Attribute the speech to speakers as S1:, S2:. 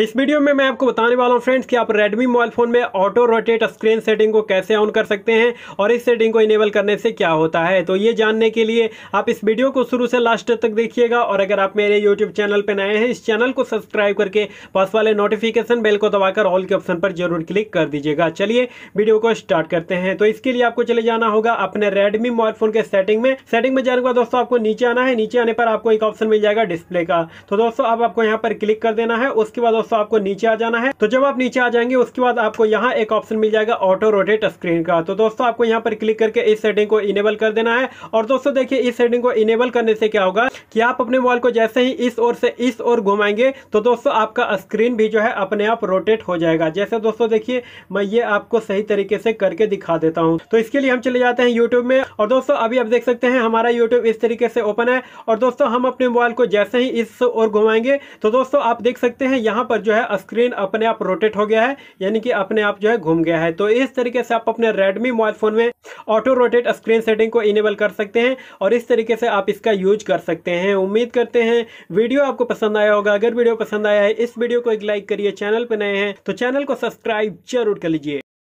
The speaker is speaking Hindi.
S1: इस वीडियो में मैं आपको बताने वाला हूँ फ्रेंड्स कि आप रेडमी मोबाइल फ़ोन में ऑटो रोटेट स्क्रीन सेटिंग को कैसे ऑन कर सकते हैं और इस सेटिंग को इनेबल करने से क्या होता है तो ये जानने के लिए आप इस वीडियो को शुरू से लास्ट तक देखिएगा और अगर आप मेरे यूट्यूब चैनल पर नए हैं इस चैनल को सब्सक्राइब करके पास वाले नोटिफिकेशन बेल को दबाकर ऑल के ऑप्शन पर जरूर क्लिक कर दीजिएगा चलिए वीडियो को स्टार्ट करते हैं तो इसके लिए आपको चले जाना होगा अपने रेडमी मोबाइल फ़ोन के सेटिंग में सेटिंग में जाने के बाद दोस्तों आपको नीचे आना है नीचे आने पर आपको एक ऑप्शन मिल जाएगा डिस्प्ले का तो दोस्तों अब आपको यहाँ पर क्लिक कर देना है उसके बाद दोस्तों आपको नीचे आ जाना है तो जब आप नीचे आ जाएंगे उसके बाद आपको यहाँ एक ऑप्शन मिल जाएगा ऑटो रोटेट स्क्रीन का तो दोस्तों आपको यहाँ पर क्लिक करके इस सेटिंग को इनेबल कर देना है और दोस्तों देखिए इस सेटिंग को इनेबल करने से क्या होगा कि आप अपने मोबाइल को जैसे ही इस ओर से इस ओर घुमाएंगे तो दोस्तों आपका स्क्रीन भी जो है अपने आप रोटेट हो जाएगा जैसे दोस्तों देखिए मैं ये आपको सही तरीके से करके दिखा देता हूँ तो इसके लिए हम चले जाते हैं यूट्यूब में और दोस्तों अभी आप देख सकते हैं हमारा यूट्यूब इस तरीके से ओपन है और दोस्तों हम अपने मोबाइल को जैसे ही इस ओर घुमाएंगे तो दोस्तों आप देख सकते हैं यहाँ पर जो है स्क्रीन अपने आप रोटेट हो गया है यानी कि अपने आप जो है घूम गया है तो इस तरीके से आप अपने रेडमी मोबाइल फ़ोन में ऑटो रोटेट स्क्रीन सेटिंग को इनेबल कर सकते हैं और इस तरीके से आप इसका यूज कर सकते हैं उम्मीद करते हैं वीडियो आपको पसंद आया होगा अगर वीडियो पसंद आया है इस वीडियो को एक लाइक करिए चैनल पर नए हैं तो चैनल को सब्सक्राइब जरूर कर लीजिए